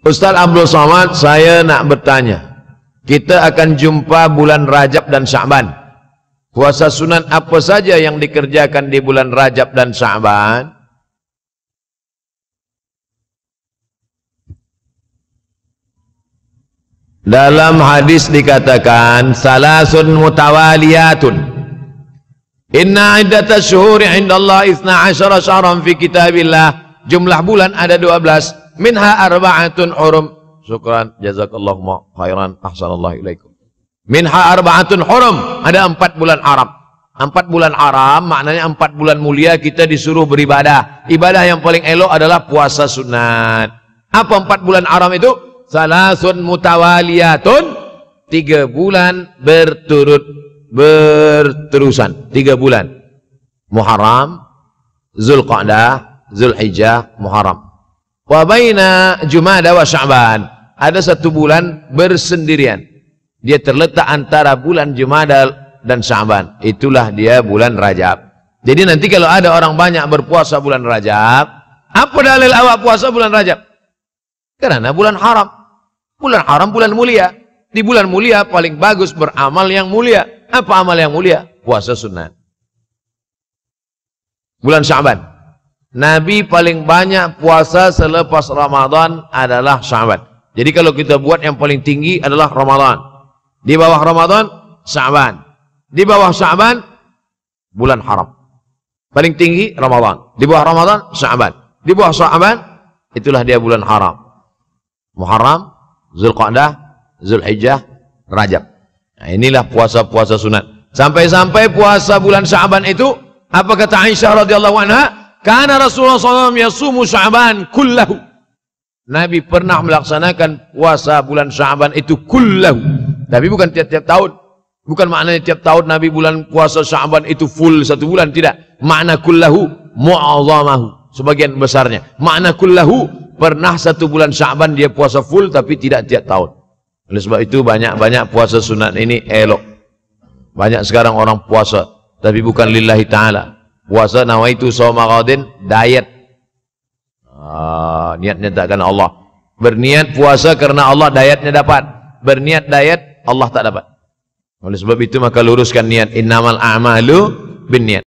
Ustaz Abdul Somad, saya nak bertanya. Kita akan jumpa bulan Rajab dan Syaban. Puasa sunat apa saja yang dikerjakan di bulan Rajab dan Syaban? Dalam hadis dikatakan salasun mutawaliyatun. Inna iddatash shuhuri 'inda Allah 12 syahran fi kitabillah. Jumlah bulan ada 12 minha arba'atun hurum syukran jazakallahu khairan ahsanallahu ilaikum minha arba'atun hurum ada empat bulan Arab empat bulan haram maknanya empat bulan mulia kita disuruh beribadah ibadah yang paling elok adalah puasa sunat apa empat bulan haram itu salasun mutawaliyatun tiga bulan berturut berterusan tiga bulan Muharram Zulqa'dah Zulhijjah Muharram wa baina Jumada wa Sya'ban. Ada satu bulan bersendirian. Dia terletak antara bulan Jumada dan Sya'ban. Itulah dia bulan Rajab. Jadi nanti kalau ada orang banyak berpuasa bulan Rajab, apa dalil awak puasa bulan Rajab? Karena bulan haram. Bulan haram bulan mulia. Di bulan mulia paling bagus beramal yang mulia. Apa amal yang mulia? Puasa sunnah. Bulan Sya'ban. Nabi paling banyak puasa selepas Ramadan adalah Syawal. Jadi kalau kita buat yang paling tinggi adalah Ramadan. Di bawah Ramadan, Syawal. Di bawah Syawal bulan haram. Paling tinggi Ramadan. Di bawah Ramadan, Syawal. Di bawah Syawal itulah dia bulan haram. Muharram, Zulqa'dah, Zulhijjah, Rajab. Nah, inilah puasa-puasa sunat. Sampai-sampai puasa bulan Syaban itu, apa kata Aisyah radhiyallahu anha? Karena Rasulullah SAW yasumu sya'ban kullahu. Nabi pernah melaksanakan puasa bulan sya'ban itu kullahu. Tapi bukan tiap-tiap tahun. Bukan maknanya tiap tahun Nabi bulan puasa sya'ban itu full satu bulan. Tidak. Makna kullahu mu'azamahu. Sebagian besarnya. Makna kullahu pernah satu bulan sya'ban dia puasa full tapi tidak tiap tahun. Oleh sebab itu banyak-banyak puasa sunat ini elok. Banyak sekarang orang puasa. Tapi bukan lillahi ta'ala. puasa nama itu somaradin diet uh, ah, niatnya takkan Allah berniat puasa kerana Allah dietnya dapat berniat diet Allah tak dapat oleh sebab itu maka luruskan niat innamal a'malu bin niat